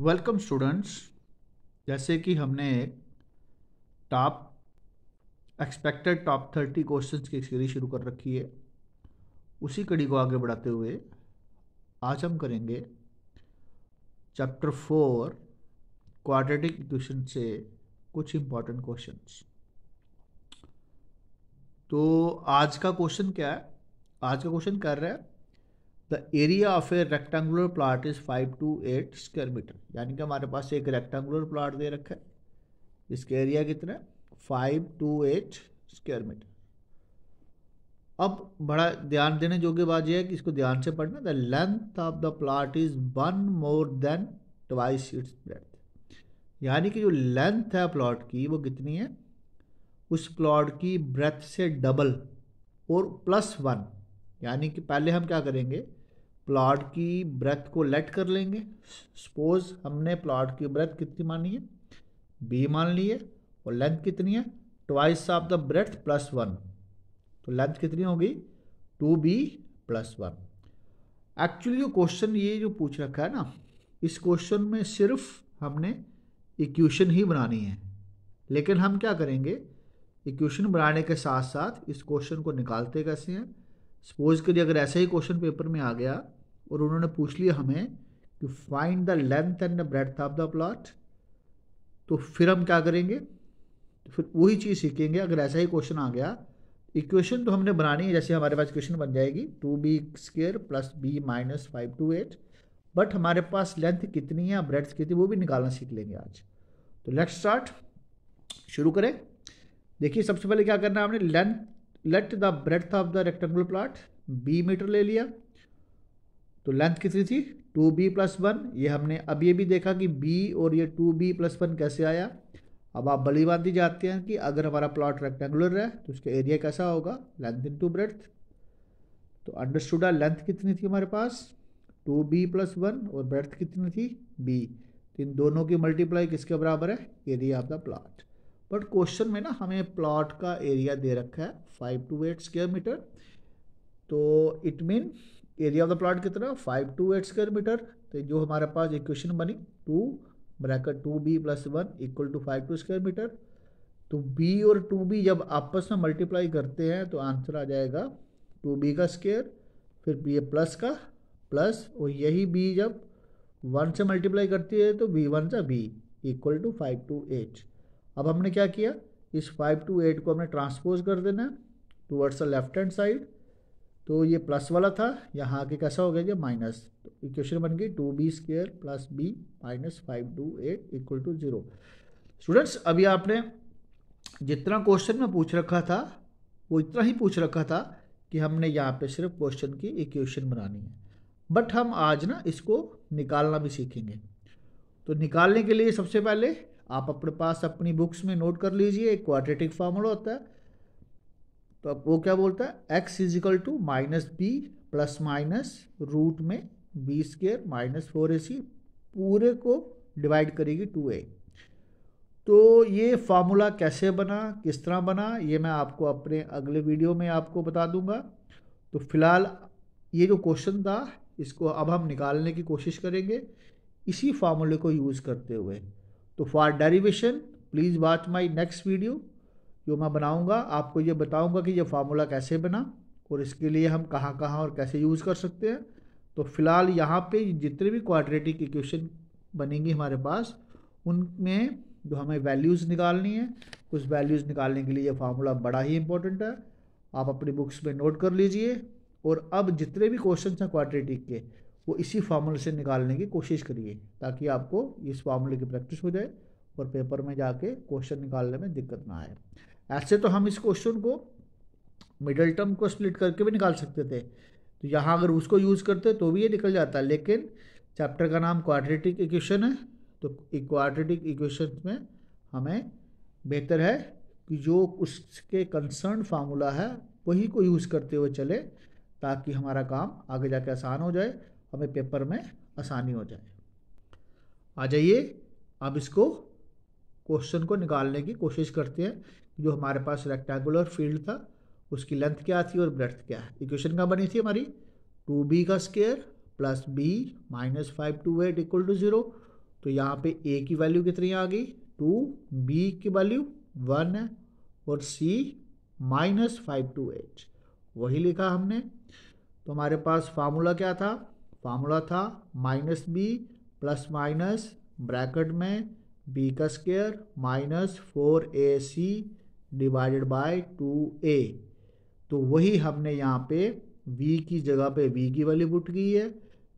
welcome students जैसे कि हमने top expected top thirty questions की सीरीज शुरू कर रखी है उसी कड़ी को आगे बढ़ाते हुए आज हम करेंगे चैप्टर फोर क्वाड्रेटिक इक्वेशन से कुछ इम्पॉर्टेंट क्वेश्चंस तो आज का क्वेश्चन क्या है आज का क्वेश्चन कर रहा है the area of a rectangular plot is five two eight square metre यानी कि हमारे पास एक रेक्टेंगुलर प्लाट दे रखा है इसका एरिया कितना five two eight square metre अब बड़ा ध्यान देने योग्य बात यह है कि इसको ध्यान से पढ़ना the length of the plot is one more than twice its breadth यानी कि जो लेंथ है प्लाट की वो कितनी है उस प्लाट की ब्रेथ से डबल और प्लस वन यानी कि पहले हम क्या करेंगे प्लाट की ब्रेथ को लेट कर लेंगे सपोज हमने प्लाट की ब्रेथ कितनी मानी है बी मान ली है और लेंथ कितनी है twice of the breadth plus one तो लेंथ कितनी होगी two b plus one actually जो क्वेश्चन ये जो पूछ रखा है ना इस क्वेश्चन में सिर्फ हमने इक्वेशन ही बनानी है लेकिन हम क्या करेंगे इक्वेशन बनाने के साथ साथ इस क्वेश्चन को निकालते कैसे हैं सपोज करिए अगर ऐसा ही क्वेश्चन पेपर में आ गया और उन्होंने पूछ लिया हमें कि find the length and the breadth of the plot तो फिर हम क्या करेंगे तो फिर वही चीज़ सीखेंगे अगर ऐसा ही क्वेश्चन आ गया इक्वेशन तो हमने बनानी है जैसे हमारे पास इक्वेशन बन जाएगी two b square plus b minus five two eight but हमारे पास लेंथ कितनी है ब्रेड्स कितनी वो भी निकालना सीख लेंगे आज तो लेट्स स्टार्ट शुरू करें देखिए सबसे पहले क्या करना है हमने length let the breadth of the rectangular plot b metre ले लिया तो लेंथ कितनी थी टू बी प्लस वन ये हमने अब ये भी देखा कि बी और ये टू बी प्लस वन कैसे आया अब आप बड़ी बात ही जाते हैं कि अगर हमारा प्लॉट रेक्टेंगुलर है तो उसका एरिया कैसा होगा लेंथ इन टू ब्रेथ तो अंडरस्टूड लेंथ कितनी थी हमारे पास टू बी प्लस वन और ब्रेथ कितनी थी बी तो इन दोनों की मल्टीप्लाई किसके बराबर है area of the plot but question में ना हमें प्लॉट का एरिया दे रखा है five two eight square metre तो it mean area of the plot कितना five two eight square metre तो जो हमारे पास इक्वेशन बनी two bracket two b plus one equal to five two square metre तो बी और टू बी जब आपस में मल्टीप्लाई करते हैं तो आंसर आ जाएगा टू बी का स्क्वेयर फिर ये प्लस का प्लस और यही बी जब वन से मल्टीप्लाई करती है तो बी वन सा b equal to five two eight अब हमने क्या किया इस फाइव टू एट को हमने ट्रांसपोज कर देना towards the left hand side तो ये प्लस वाला था यहाँ आगे कैसा हो गया ये माइनस तो इक्वेशन बन गई two b square plus b minus five two eight equal to zero students अभी आपने जितना क्वेश्चन में पूछ रखा था वो इतना ही पूछ रखा था कि हमने यहाँ पे सिर्फ क्वेश्चन की इक्वेशन बनानी है बट हम आज ना इसको निकालना भी सीखेंगे तो निकालने के लिए सबसे पहले आप अपने पास अपनी बुक्स में नोट कर लीजिए एक क्वाड्रेटिक फार्मूला होता है तो अब वो क्या बोलता है x is equal to minus b plus minus root में b square minus four a c पूरे को डिवाइड करेगी टू ए तो ये फार्मूला कैसे बना किस तरह बना ये मैं आपको अपने अगले वीडियो में आपको बता दूंगा तो फिलहाल ये जो क्वेश्चन था इसको अब हम निकालने की कोशिश करेंगे इसी फार्मूले को यूज़ करते हुए तो for derivation please watch my next video जो मैं बनाऊंगा आपको ये बताऊंगा कि ये फार्मूला कैसे बना और इसके लिए हम कहाँ कहाँ और कैसे यूज़ कर सकते हैं तो फ़िलहाल यहाँ पे जितने भी क्वाड्रेटिक इक्वेशन बनेंगी हमारे पास उनमें जो हमें वैल्यूज़ निकालनी है उस वैल्यूज़ निकालने के लिए ये फार्मूला बड़ा ही इंपॉर्टेंट है आप अपनी बुक्स में नोट कर लीजिए और अब जितने भी क्वेश्चन हैं क्वाड्रेटिक के वो इसी फार्मूले से निकालने की कोशिश करिए ताकि आपको इस फार्मूले की प्रैक्टिस हो जाए और पेपर में जाके क्वेश्चन निकालने में दिक्कत ना आए ऐसे तो हम इस क्वेश्चन को मिडल टर्म को स्प्लिट करके भी निकाल सकते थे तो यहाँ अगर उसको यूज़ करते तो भी ये निकल जाता लेकिन चैप्टर का नाम क्वाड्रेटिक इक्वेशन है तो क्वाड्रेटिक इक्वेशन में हमें बेहतर है कि जो उसके कंसर्न फार्मूला है वही को यूज़ करते हुए चले ताकि हमारा काम आगे जाके आसान हो जाए हमें पेपर में आसानी हो जाए आ जाइए अब इसको क्वेश्चन को निकालने की कोशिश करते हैं जो हमारे पास रेक्टेंगुलर फील्ड था उसकी लेंथ क्या थी और ब्रेथ क्या है इक्वेशन क्या बनी थी हमारी टू बी का square plus b minus five two eight equal to zero तो यहाँ पे ए की वैल्यू कितनी आ गई टू बी की वैल्यू वन है और c minus five two eight वही लिखा हमने तो हमारे पास फार्मूला क्या था फार्मूला था minus b plus minus bracket में बी का square minus four a c divided by two a तो वही हमने यहाँ पे v की जगह पे v की वैल्यू बुट की है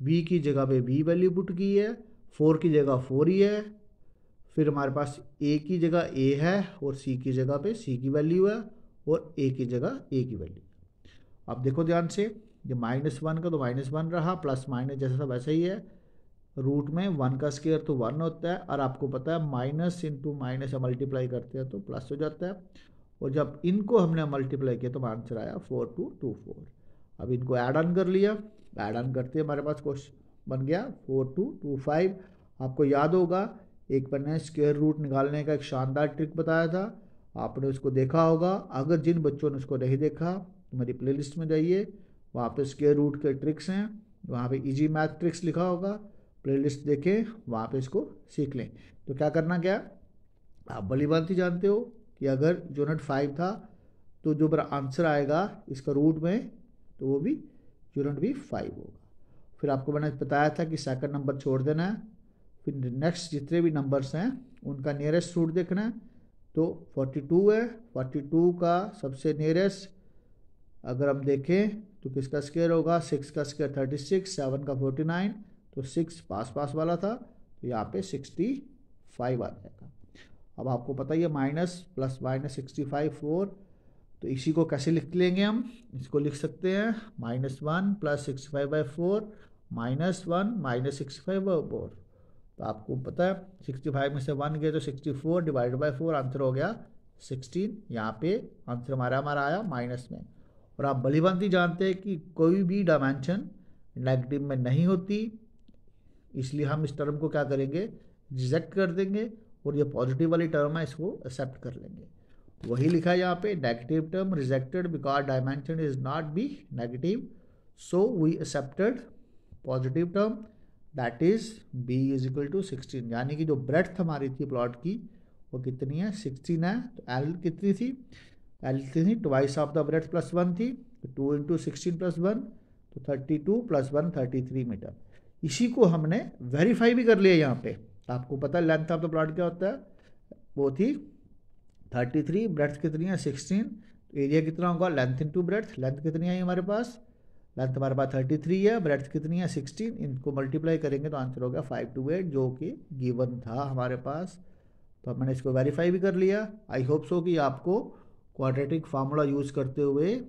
v की जगह पे v वैल्यू बुट की है फोर की जगह फोर ही है फिर हमारे पास ए की जगह ए है और सी की जगह पे सी की वैल्यू है और ए की जगह ए की वैल्यू अब देखो ध्यान से ये माइनस वन का तो माइनस वन रहा प्लस माइनस जैसा था वैसा ही है रूट में वन का स्केयर तो वन होता है और आपको पता है माइनस इंटू माइनस मल्टीप्लाई करते हैं तो प्लस हो जाता है और जब इनको हमने मल्टीप्लाई किया तो आंसर आया फोर टू टू फोर अब इनको ऐड ऑन कर लिया ऐड ऑन करते हमारे पास क्वेश्चन बन गया फोर टू टू फाइव आपको याद होगा एक मैंने स्केयर रूट निकालने का एक शानदार ट्रिक बताया था आपने उसको देखा होगा अगर जिन बच्चों ने उसको नहीं देखा तो मेरी लिस्ट में जाइए वहाँ पर स्केयर रूट के ट्रिक्स हैं वहाँ पर इजी मैथ ट्रिक्स लिखा होगा प्लेलिस्ट देखें वहाँ पे इसको सीख लें तो क्या करना क्या आप भली भांति जानते हो कि अगर जो नट फाइव था तो जो मेरा आंसर आएगा इसका रूट में तो वो भी यूनिट भी फाइव होगा फिर आपको मैंने बताया था कि सेकंड नंबर छोड़ देना है फिर नेक्स्ट जितने भी नंबर्स हैं उनका नियरेस्ट रूट देखना है तो टू है टू का सबसे नियरेस्ट अगर हम देखें तो किसका स्केयर होगा सिक्स का स्केयर सिक्स सेवन का नाइन तो सिक्स पास पास वाला था तो यहाँ पे सिक्सटी फाइव आ जाएगा अब आपको पता ही है minus plus minus sixty five four तो इसी को कैसे लिख लेंगे हम इसको लिख सकते हैं minus one plus sixty five by four minus one minus sixty five by four तो आपको पता है सिक्सटी फाइव में से वन गए तो sixty four divide by four answer हो गया सिक्सटीन यहाँ पे आंसर हमारा हमारा आया माइनस में और आप भली जानते हैं कि कोई भी डायमेंशन नेगेटिव में नहीं होती इसलिए हम इस टर्म को क्या करेंगे रिजेक्ट कर देंगे और ये पॉजिटिव वाली टर्म है इसको एक्सेप्ट कर लेंगे वही लिखा है यहाँ पे negative term rejected because dimension is not b negative so we accepted positive term that is b is equal to sixteen यानी कि जो ब्रेथ हमारी थी प्लॉट की वो कितनी है सिक्सटीन है तो एल कितनी थी एल कितनी थी twice of the breadth plus one थी two into sixteen plus one तो thirty two plus one thirty three metre इसी को हमने वेरीफाई भी कर लिया यहाँ पे तो आपको पता है लेंथ ऑफ द प्लॉट क्या होता है वो थी थर्टी थ्री ब्रेथ कितनी है सिक्सटीन एरिया तो कितना होगा length into breadth length कितनी आई हमारे पास लेंथ हमारे पास थर्टी थ्री है ब्रेथ कितनी है सिक्सटीन इनको मल्टीप्लाई करेंगे तो आंसर हो गया फाइव टू एट जो कि गिवन था हमारे पास तो मैंने इसको वेरीफाई भी कर लिया आई होप सो कि आपको क्वाड्रेटिक फार्मूला यूज़ करते हुए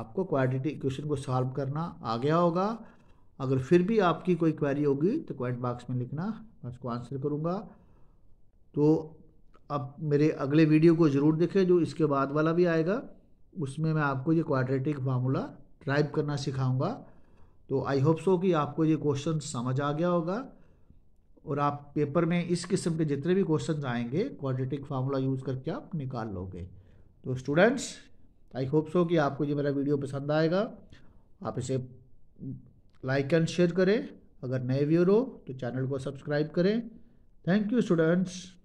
आपको क्वाड्रेटिक इक्वेशन को सॉल्व करना आ गया होगा अगर फिर भी आपकी कोई क्वेरी होगी तो क्वेंट बॉक्स में लिखना मैं उसको आंसर करूँगा तो अब मेरे अगले वीडियो को ज़रूर देखें जो इसके बाद वाला भी आएगा उसमें मैं आपको ये क्वाड्रेटिक फार्मूला ड्राइव करना सिखाऊंगा तो आई होप सो कि आपको ये क्वेश्चन समझ आ गया होगा और आप पेपर में इस किस्म के जितने भी क्वेश्चन आएंगे क्वाड्रेटिक फार्मूला यूज़ करके आप निकाल लोगे तो स्टूडेंट्स आई होप सो कि आपको ये मेरा वीडियो पसंद आएगा आप इसे लाइक एंड शेयर करें अगर नए व्यूअर हो तो चैनल को सब्सक्राइब करें थैंक यू स्टूडेंट्स